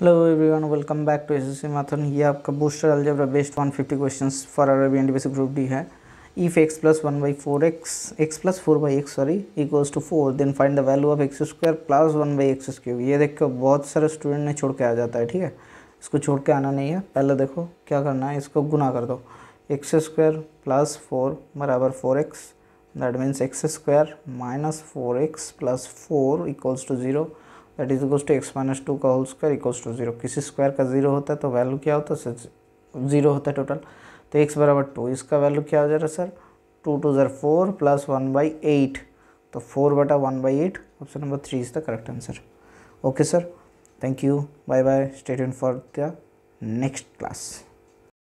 hello everyone welcome back to SSC मैथन ये आपका booster algebra one 150 question for RRB and basic group D है if x plus one by four x x plus four by x sorry equals to four then find the value of x square plus one by x cube ये देखो बहुत सारे student ने छोड़ के आ जाता है ठीक है इसको छोड़ के आना नहीं है पहले देखो क्या करना है इसको गुना कर दो एक्स स्क्वायर प्लस फोर बराबर four x that means x square minus four x plus four equals to zero that is equals to x minus two का whole square equals to zero किसी स्क्वायर का zero होता है तो value क्या होता है जीरो होता है टोटल तो एक्स बराबर टू इसका वैल्यू क्या हो जा रहा है सर टू टू ज़र four plus one by eight तो फोर बटा one by eight option number three is the correct answer okay sir thank you bye bye state for the next class